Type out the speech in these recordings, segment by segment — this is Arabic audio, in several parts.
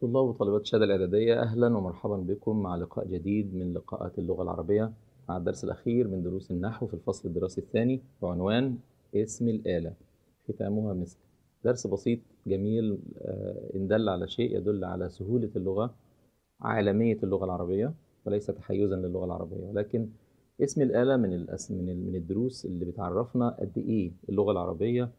طلاب وطالبات الشهادة الإعدادية أهلا ومرحبا بكم مع لقاء جديد من لقاءات اللغة العربية مع الدرس الأخير من دروس النحو في الفصل الدراسي الثاني بعنوان اسم الآلة ختامها مسك درس بسيط جميل آه، إن دل على شيء يدل على سهولة اللغة عالمية اللغة العربية وليس تحيزا للغة العربية ولكن اسم الآلة من الأس... من من الدروس اللي بتعرفنا قد إيه اللغة العربية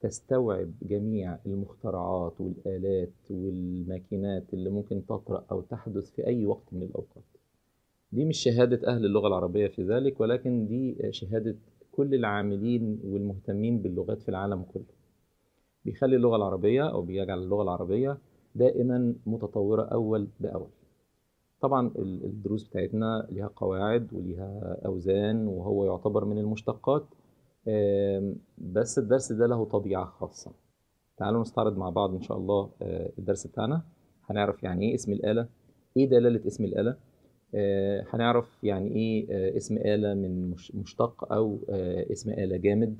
تستوعب جميع المخترعات والآلات والماكينات اللي ممكن تطرأ أو تحدث في أي وقت من الأوقات. دي مش شهادة أهل اللغة العربية في ذلك ولكن دي شهادة كل العاملين والمهتمين باللغات في العالم كله. بيخلي اللغة العربية أو بيجعل اللغة العربية دائما متطورة أول بأول. طبعا الدروس بتاعتنا ليها قواعد وليها أوزان وهو يعتبر من المشتقات بس الدرس ده له طبيعة خاصة تعالوا نستعرض مع بعض إن شاء الله آه، الدرس بتاعنا هنعرف يعني إيه اسم الآلة إيه دلالة اسم الآلة آه، هنعرف يعني إيه آه، اسم آلة من مشتق أو اسم آلة جامد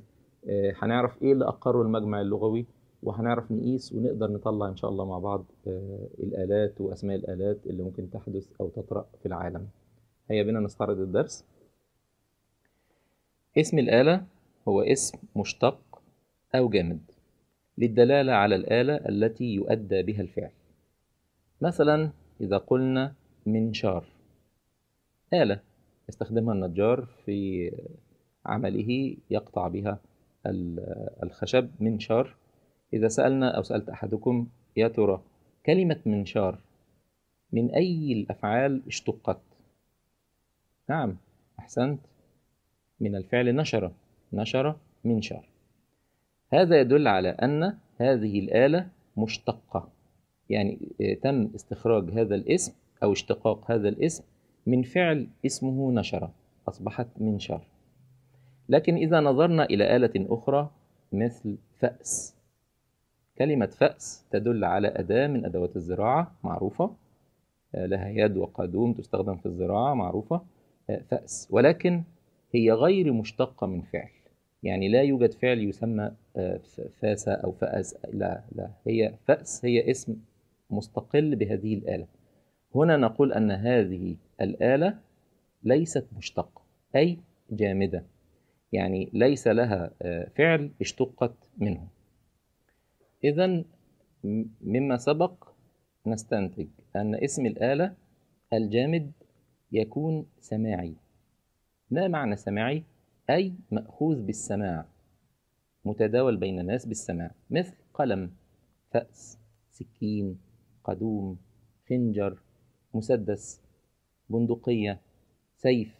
هنعرف إيه اللي أقره المجمع اللغوي وهنعرف نقيس ونقدر نطلع ان شاء الله مع بعض آه، الالات واسماء الالات اللي ممكن تحدث او تطرا في العالم هيا بنا نستعرض الدرس اسم الاله هو اسم مشتق او جامد للدلاله على الاله التي يؤدى بها الفعل مثلا اذا قلنا منشار اله استخدمها النجار في عمله يقطع بها الخشب منشار إذا سألنا أو سألت أحدكم يا ترى كلمة منشار من أي الأفعال اشتقت؟ نعم أحسنت من الفعل نشر نشر منشار هذا يدل على أن هذه الآلة مشتقة يعني آه، تم استخراج هذا الاسم أو اشتقاق هذا الاسم من فعل اسمه نشر أصبحت منشار لكن إذا نظرنا إلى آلة أخرى مثل فأس كلمة فأس تدل على أداة من أدوات الزراعة معروفة آه، لها يد وقدوم تستخدم في الزراعة معروفة آه، فأس ولكن هي غير مشتقة من فعل يعني لا يوجد فعل يسمى آه، فاس أو فأس لا لا هي فأس هي اسم مستقل بهذه الآلة هنا نقول أن هذه الآلة ليست مشتقة أي جامدة يعني ليس لها فعل اشتقت منه إذا مما سبق نستنتج أن اسم الآلة الجامد يكون سماعي ما معنى سماعي؟ أي مأخوذ بالسماع متداول بين الناس بالسماع مثل قلم فأس سكين قدوم خنجر مسدس بندقية سيف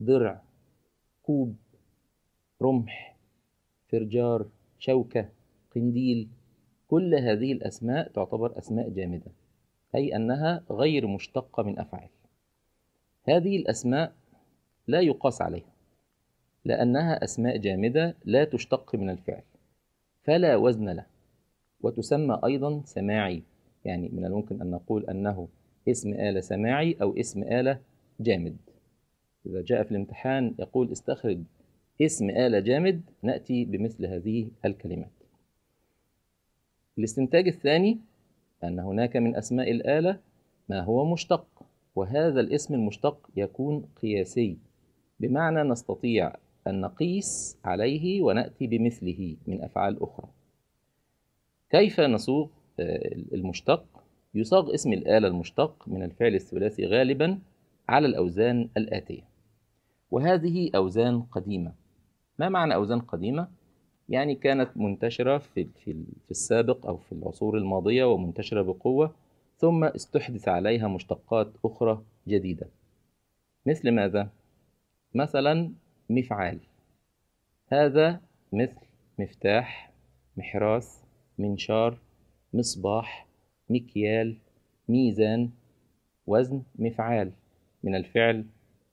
درع كوب رمح فرجار شوكة قنديل كل هذه الأسماء تعتبر أسماء جامدة أي أنها غير مشتقة من أفعال هذه الأسماء لا يقاس عليها لأنها أسماء جامدة لا تشتق من الفعل فلا وزن له وتسمى أيضا سماعي يعني من الممكن أن نقول أنه اسم آلة سماعي أو اسم آلة جامد إذا جاء في الامتحان يقول استخرج اسم آلة جامد نأتي بمثل هذه الكلمات الاستنتاج الثاني أن هناك من أسماء الآلة ما هو مشتق وهذا الاسم المشتق يكون قياسي بمعنى نستطيع أن نقيس عليه ونأتي بمثله من أفعال أخرى كيف نصوغ آه، المشتق؟ يصاغ اسم الآلة المشتق من الفعل الثلاثي غالبا على الأوزان الآتية وهذه أوزان قديمة ما معنى أوزان قديمة؟ يعني كانت منتشرة في في السابق أو في العصور الماضية ومنتشرة بقوة ثم استحدث عليها مشتقات أخرى جديدة مثل ماذا؟ مثلا مفعال هذا مثل مفتاح محراث منشار مصباح مكيال ميزان وزن مفعال من الفعل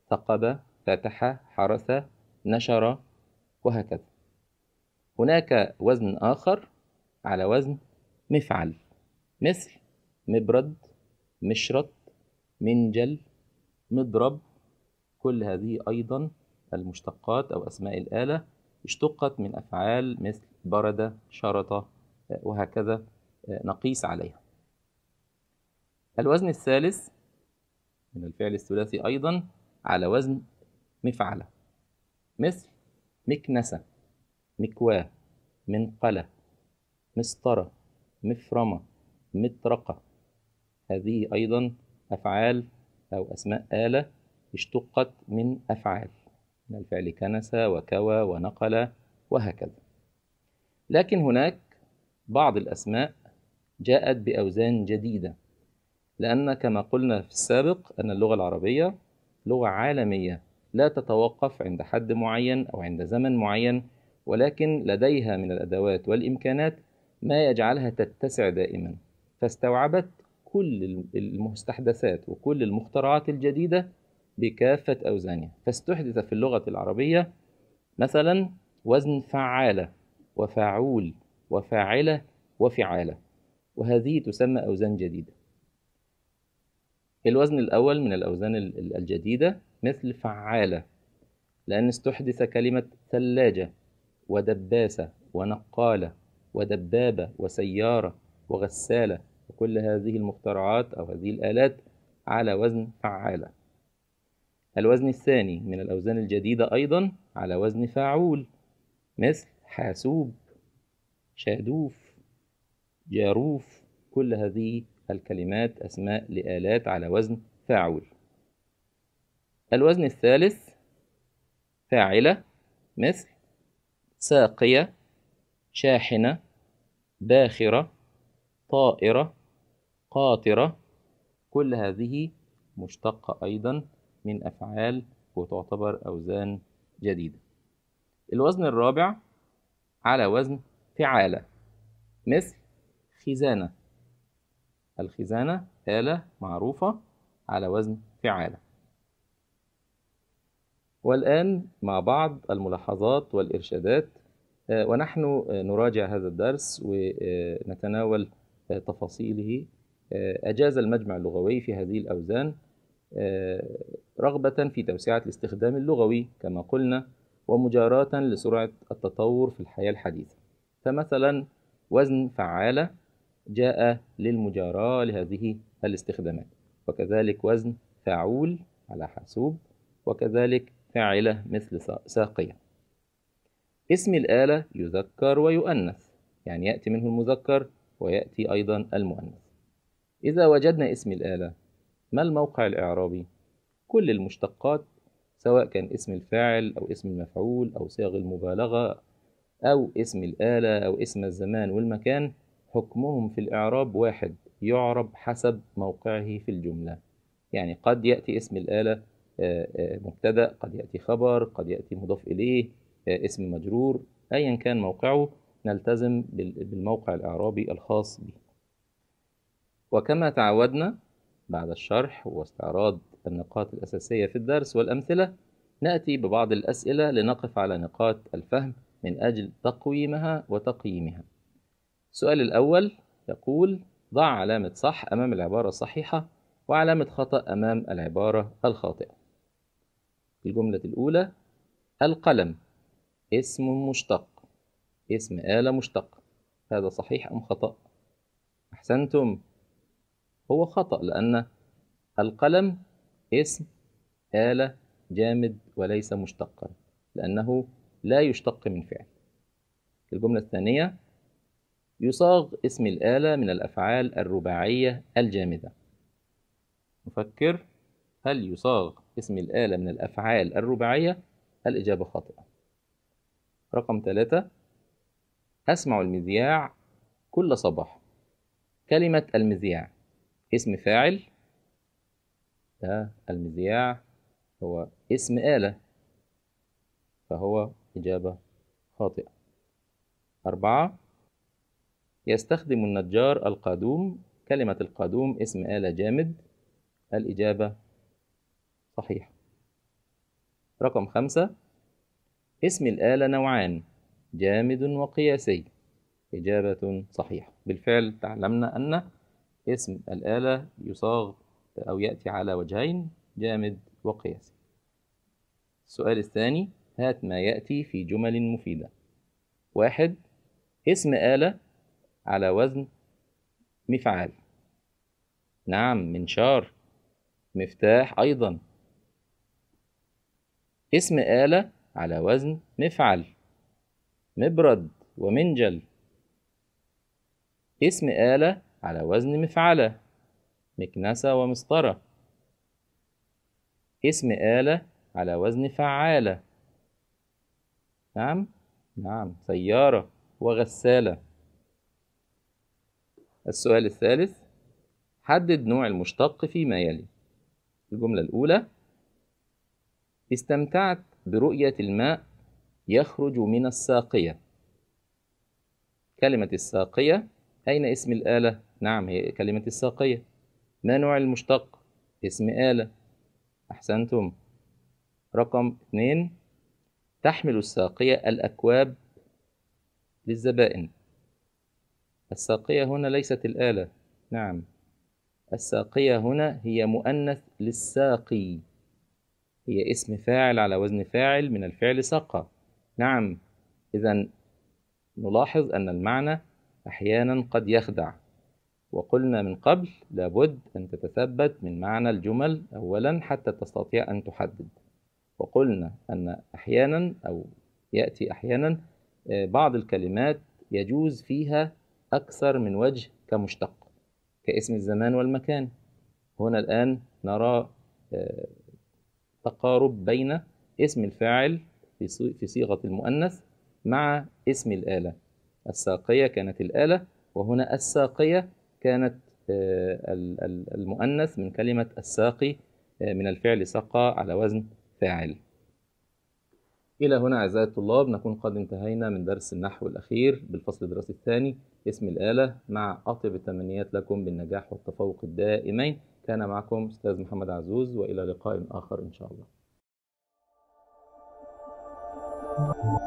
ثقب فتح حرث نشر وهكذا هناك وزن آخر على وزن مفعل مثل مبرد مشرط منجل مضرب كل هذه أيضا المشتقات أو أسماء الآلة اشتقت من أفعال مثل برد شرط وهكذا نقيس عليها الوزن الثالث من الفعل الثلاثي أيضا على وزن مفعلة مثل مكنسة مكواه منقلة مسطرة مفرمة مطرقة هذه أيضا أفعال أو أسماء آلة اشتقت من أفعال من الفعل كنس وكوى ونقل وهكذا لكن هناك بعض الأسماء جاءت بأوزان جديدة لأن كما قلنا في السابق أن اللغة العربية لغة عالمية لا تتوقف عند حد معين أو عند زمن معين ولكن لديها من الأدوات والإمكانات ما يجعلها تتسع دائما فاستوعبت كل المستحدثات وكل المخترعات الجديدة بكافة أوزانها فاستحدث في اللغة العربية مثلا وزن فعالة وفاعول وفاعلة وفعالة وهذه تسمى أوزان جديدة الوزن الأول من الأوزان الجديدة مثل فعالة لأن استحدث كلمة ثلاجة ودباسة ونقالة ودبابة وسيارة وغسالة وكل هذه المخترعات أو هذه الآلات على وزن فعالة الوزن الثاني من الأوزان الجديدة أيضا على وزن فاعول مثل حاسوب شادوف جاروف كل هذه الكلمات أسماء لآلات على وزن فاعول الوزن الثالث فاعلة مثل ساقية شاحنة باخرة طائرة قاطرة كل هذه مشتقة أيضا من أفعال وتعتبر أوزان جديدة الوزن الرابع على وزن فعالة مثل خزانة الخزانة آلة معروفة على وزن فعالة والآن مع بعض الملاحظات والإرشادات آه، ونحن آه، نراجع هذا الدرس ونتناول آه، تفاصيله أجاز المجمع اللغوي في هذه الأوزان رغبة في توسعة الاستخدام اللغوي كما قلنا ومجاراة لسرعة التطور في الحياة الحديثة فمثلا وزن فعالة جاء للمجاراة لهذه الاستخدامات وكذلك وزن فاعول على حاسوب وكذلك فاعلة مثل ساقية اسم الآلة يذكر ويؤنث يعني يأتي منه المذكر ويأتي أيضا المؤنث إذا وجدنا اسم الآلة ما الموقع الإعرابي؟ كل المشتقات سواء كان اسم الفاعل أو اسم المفعول أو صيغ المبالغة أو اسم الآلة أو اسم الزمان والمكان حكمهم في الإعراب واحد يعرب حسب موقعه في الجملة يعني قد يأتي اسم الآلة آه، آه، مبتدا قد ياتي خبر قد ياتي مضاف اليه آه، اسم مجرور ايا كان موقعه نلتزم بالموقع الاعرابي الخاص به وكما تعودنا بعد الشرح واستعراض النقاط الاساسيه في الدرس والامثله ناتي ببعض الاسئله لنقف على نقاط الفهم من اجل تقويمها وتقييمها السؤال الاول يقول ضع علامه صح امام العباره الصحيحه وعلامه خطا امام العباره الخاطئه الجملة الأولى القلم اسم مشتق اسم آلة مشتق هذا صحيح أم خطأ؟ أحسنتم هو خطأ لأن القلم اسم آلة جامد وليس مشتقا لأنه لا يشتق من فعل الجملة الثانية يصاغ اسم الآلة من الأفعال الرباعية الجامدة نفكر هل يصاغ اسم الآلة من الأفعال الرباعية الإجابة خاطئة رقم ثلاثة أسمع المذياع كل صباح كلمة المذياع اسم فاعل ده المذياع هو اسم آلة فهو إجابة خاطئة أربعة يستخدم النجار القادوم كلمة القادوم اسم آلة جامد الإجابة صحيح رقم خمسة اسم الآلة نوعان جامد وقياسي إجابة صحيحة بالفعل تعلمنا أن اسم الآلة يصاغ أو يأتي على وجهين جامد وقياسي السؤال الثاني هات ما يأتي في جمل مفيدة واحد اسم آلة على وزن مفعال نعم منشار مفتاح أيضا اسم آلة على وزن مفعل مبرد ومنجل اسم آلة على وزن مفعلة مكنسة ومسطرة اسم آلة على وزن فعالة نعم نعم سيارة وغسالة السؤال الثالث حدد نوع المشتق فيما يلي الجملة الأولى استمتعت برؤية الماء يخرج من الساقية كلمة الساقية أين اسم الآلة؟ نعم هي كلمة الساقية ما نوع المشتق؟ اسم آلة أحسنتم رقم اثنين تحمل الساقية الأكواب للزبائن الساقية هنا ليست الآلة نعم الساقية هنا هي مؤنث للساقي هي اسم فاعل على وزن فاعل من الفعل سقى نعم إذا نلاحظ أن المعنى أحيانا قد يخدع وقلنا من قبل لابد أن تتثبت من معنى الجمل أولا حتى تستطيع أن تحدد وقلنا أن أحيانا أو يأتي أحيانا آه، بعض الكلمات يجوز فيها أكثر من وجه كمشتق كاسم الزمان والمكان هنا الآن نرى آه، تقارب بين اسم الفاعل في صيغة المؤنث مع اسم الآلة الساقية كانت الآلة وهنا الساقية كانت آه، المؤنث من كلمة الساقي آه، من الفعل سقى على وزن فاعل إلى هنا أعزائي الطلاب نكون قد انتهينا من درس النحو الأخير بالفصل الدراسي الثاني اسم الآلة مع أطيب التمنيات لكم بالنجاح والتفوق الدائمين كان معكم أستاذ محمد عزوز وإلى لقاء آخر إن شاء الله.